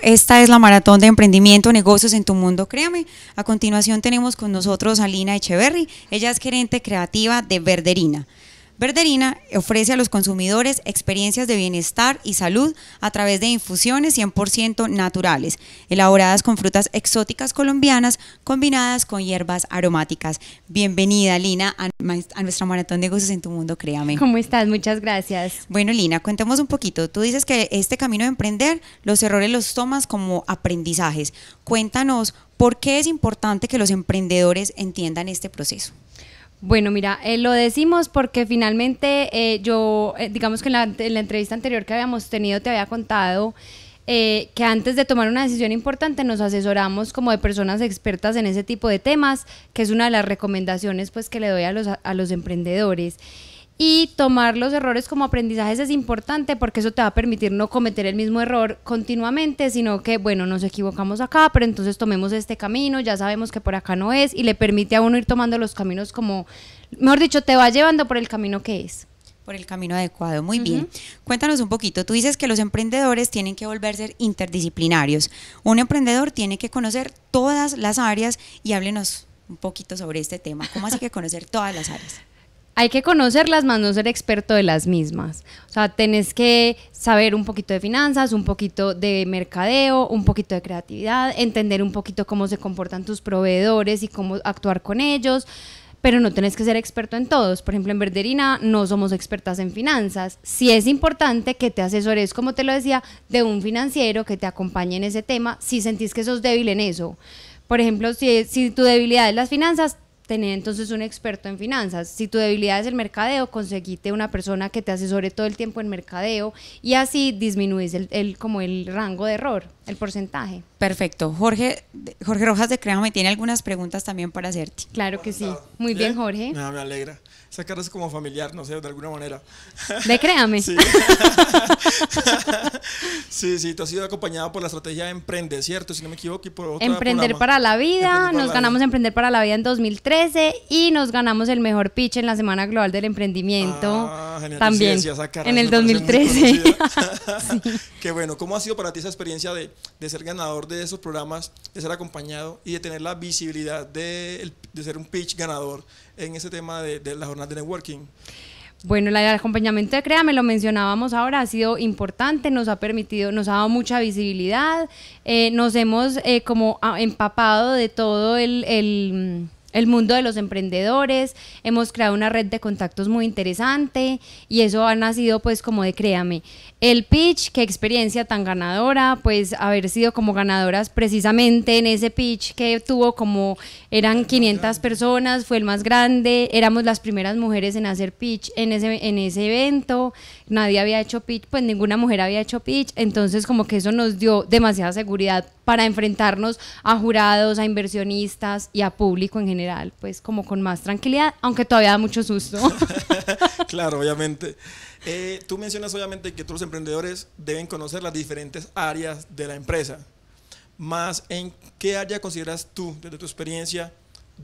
Esta es la maratón de emprendimiento, negocios en tu mundo, créame. A continuación tenemos con nosotros a Lina Echeverry. Ella es gerente creativa de Verderina. Verderina ofrece a los consumidores experiencias de bienestar y salud a través de infusiones 100% naturales, elaboradas con frutas exóticas colombianas combinadas con hierbas aromáticas. Bienvenida, Lina, a, nuestra maratón de negocios en tu mundo, créame. ¿Cómo estás? Muchas gracias. Bueno, Lina, cuéntanos un poquito. Tú dices que este camino de emprender, los errores los tomas como aprendizajes. Cuéntanos por qué es importante que los emprendedores entiendan este proceso. Bueno, mira, eh, lo decimos porque finalmente eh, yo, eh, digamos que en la, entrevista anterior que habíamos tenido te había contado que antes de tomar una decisión importante nos asesoramos como de personas expertas en ese tipo de temas, que es una de las recomendaciones pues que le doy a los, a los emprendedores y tomar los errores como aprendizajes es importante porque eso te va a permitir no cometer el mismo error continuamente, sino que, bueno, nos equivocamos acá, pero entonces tomemos este camino, ya sabemos que por acá no es y le permite a uno ir tomando los caminos como, mejor dicho, te va llevando por el camino que es. Por el camino adecuado. Muy bien. Cuéntanos un poquito. Tú dices que los emprendedores tienen que volver ser interdisciplinarios. Un emprendedor tiene que conocer todas las áreas y háblenos un poquito sobre este tema. ¿Cómo así que conocer todas las áreas? hay que conocerlas más no ser experto de las mismas. O sea, tenés que saber un poquito de finanzas, un poquito de mercadeo, un poquito de creatividad, entender un poquito cómo se comportan tus proveedores y cómo actuar con ellos. Pero no tenés que ser experto en todos. Por ejemplo, en Verderina no somos expertas en finanzas. Sí es importante que te asesores, como te lo decía, de un financiero que te acompañe en ese tema si sentís que sos débil en eso. Por ejemplo, si, si tu debilidad es las finanzas, tener entonces un experto en finanzas. Si tu debilidad es el mercadeo, conseguite una persona que te asesore todo el tiempo en mercadeo y así disminuís el, como el rango de error, el porcentaje. Perfecto. Jorge, Jorge Rojas de Créame tiene algunas preguntas también para hacerte. Claro que sí. Muy bien, ¿Eh? Jorge. No, me alegra. Sacarse como familiar, no sé, de alguna manera. De créame. Sí. sí, tú has sido acompañado por la estrategia de Emprende, ¿cierto? Si no me equivoco, y por otra Emprender para la vida, nos ganamos Emprender para la vida en 2013 y nos ganamos el mejor pitch en la Semana Global del Emprendimiento. Ah, también, ah, en el 2013. Qué bueno, ¿cómo ha sido para ti esa experiencia de, ser ganador de esos programas, de ser acompañado y de tener la visibilidad de, ser un pitch ganador en ese tema de, las la jornada de networking? Bueno, el acompañamiento de CREA, me lo mencionábamos ahora, ha sido importante, nos ha permitido, nos ha dado mucha visibilidad, eh, nos hemos eh, como ah, empapado de todo el el mundo de los emprendedores, hemos creado una red de contactos muy interesante y eso ha nacido pues como de créame. El pitch, qué experiencia tan ganadora, pues haber sido como ganadoras precisamente en ese pitch que tuvo como eran 500 personas, fue el más grande, éramos las primeras mujeres en hacer pitch en ese, en ese evento, nadie había hecho pitch, pues ninguna mujer había hecho pitch, entonces como que eso nos dio demasiada seguridad para enfrentarnos a jurados, a inversionistas y a público en general pues como con más tranquilidad, aunque todavía da mucho susto. claro, obviamente. Eh, tú mencionas obviamente que todos los emprendedores deben conocer las diferentes áreas de la empresa. Más en qué área consideras tú, desde tu experiencia,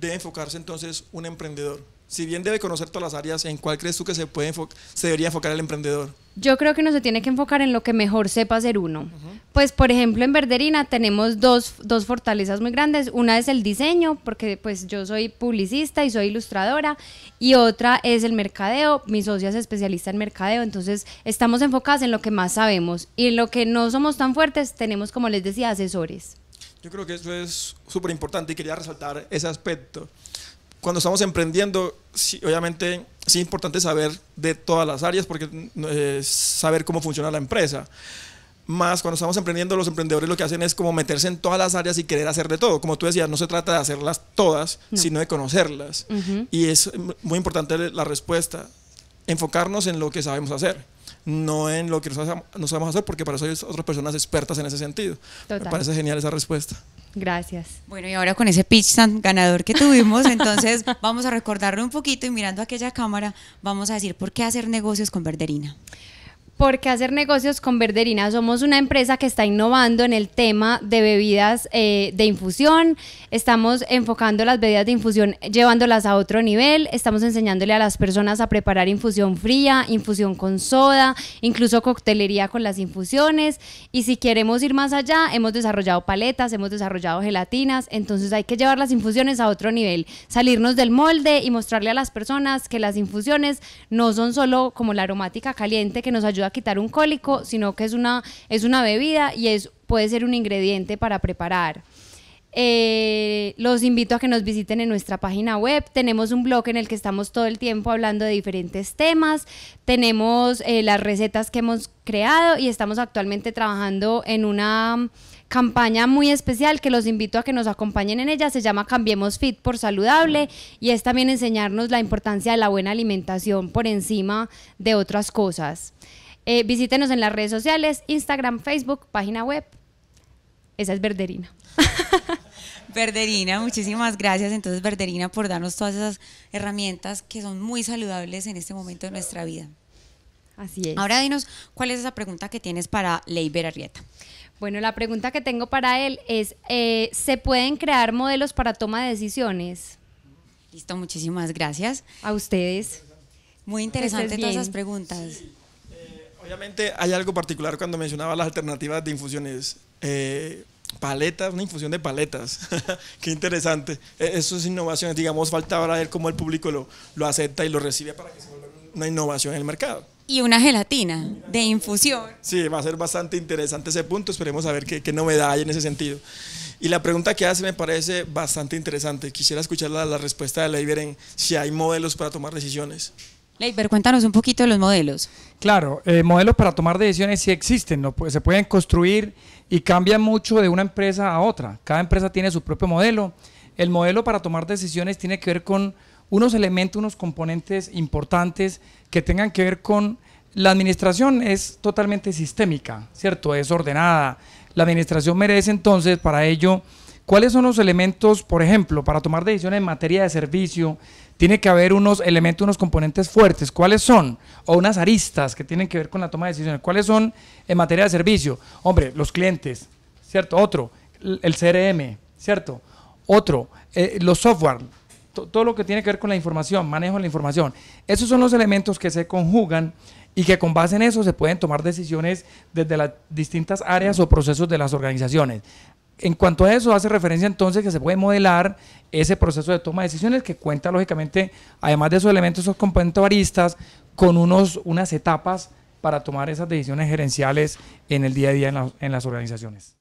debe enfocarse entonces un emprendedor? Si bien debe conocer todas las áreas, ¿en cuál crees tú que se, puede debería enfocar el emprendedor? Yo creo que no se tiene que enfocar en lo que mejor sepa hacer uno. Pues, por ejemplo, en Verderina tenemos dos, fortalezas muy grandes. Una es el diseño, porque pues yo soy publicista y soy ilustradora. Y otra es el mercadeo. Mi socia es especialista en mercadeo. Entonces, estamos enfocadas en lo que más sabemos. Y en lo que no somos tan fuertes, tenemos, como les decía, asesores. Yo creo que eso es súper importante y quería resaltar ese aspecto. Cuando estamos emprendiendo, obviamente sí es importante saber de todas las áreas porque es eh, saber cómo funciona la empresa. Más cuando estamos emprendiendo, los emprendedores lo que hacen es como meterse en todas las áreas y querer hacer de todo. Como tú decías, no se trata de hacerlas todas, sino de conocerlas. Y es muy importante la respuesta enfocarnos en lo que sabemos hacer no en lo que no vamos a hacer, porque para eso hay otras personas expertas en ese sentido. Me parece genial esa respuesta. Gracias. Bueno, y ahora con ese pitch ganador que tuvimos, entonces vamos a recordarlo un poquito y mirando aquella cámara, vamos a decir por qué hacer negocios con Verderina. ¿Por hacer negocios con Verderina? Somos una empresa que está innovando en el tema de bebidas eh, de infusión. Estamos enfocando las bebidas de infusión, llevándolas a otro nivel. Estamos enseñándole a las personas a preparar infusión fría, infusión con soda, incluso coctelería con las infusiones. Y si queremos ir más allá, hemos desarrollado paletas, hemos desarrollado gelatinas. Entonces hay que llevar las infusiones a otro nivel, salirnos del molde y mostrarle a las personas que las infusiones no son solo como la aromática caliente que nos ayuda a quitar un cólico, sino que es una, es una bebida y es, puede ser un ingrediente para preparar. Eh, los invito a que nos visiten en nuestra página web. Tenemos un blog en el que estamos todo el tiempo hablando de diferentes temas. Tenemos eh, las recetas que hemos creado y estamos actualmente trabajando en una campaña muy especial que los invito a que nos acompañen en ella. Se llama Cambiemos Fit por Saludable y es también enseñarnos la importancia de la buena alimentación por encima de otras cosas. Eh, visítenos en las redes sociales, Instagram, Facebook, página web. Esa es Verderina. Verderina, muchísimas gracias entonces Verderina por darnos todas esas herramientas que son muy saludables en este momento de nuestra vida. Así es. Ahora dinos, ¿cuál es esa pregunta que tienes para Leiber Arrieta? Bueno, la pregunta que tengo para él es, eh, ¿se pueden crear modelos para toma de decisiones? Listo, muchísimas gracias. A ustedes. Muy interesante pues todas esas preguntas. Obviamente hay algo particular cuando mencionaba las alternativas de infusiones. Eh, paletas, una infusión de paletas. Qué interesante. E, eso innovaciones, Digamos, falta ahora ver cómo el público lo, acepta y lo recibe para que se vuelva una innovación en el mercado. Y una gelatina de infusión. Sí, va a ser bastante interesante ese punto. Esperemos a ver qué, qué novedad hay en ese sentido. Y la pregunta que hace me parece bastante interesante. Quisiera escuchar la, respuesta de Leiber en si hay modelos para tomar decisiones. Leiber, cuéntanos un poquito de los modelos. Claro, eh, modelos para tomar decisiones sí existen, pues, se pueden construir y cambian mucho de una empresa a otra. Cada empresa tiene su propio modelo. El modelo para tomar decisiones tiene que ver con unos elementos, unos componentes importantes que tengan que ver con la administración es totalmente sistémica, ¿cierto? Es ordenada. La administración merece entonces para ello ¿Cuáles son los elementos, por ejemplo, para tomar decisiones en materia de servicio, tiene que haber unos elementos, unos componentes fuertes. ¿Cuáles son? O unas aristas que tienen que ver con la toma de decisiones. ¿Cuáles son en materia de servicio? Hombre, los clientes, ¿cierto? Otro, el CRM, ¿cierto? Otro, eh, los software, todo lo que tiene que ver con la información, manejo de la información. Esos son los elementos que se conjugan y que con base en eso se pueden tomar decisiones desde las distintas áreas o procesos de las organizaciones. En cuanto a eso, hace referencia entonces que se puede modelar ese proceso de toma de decisiones que cuenta, lógicamente, además de esos elementos, esos componentes baristas, con unos, unas etapas para tomar esas decisiones gerenciales en el día a día en las organizaciones.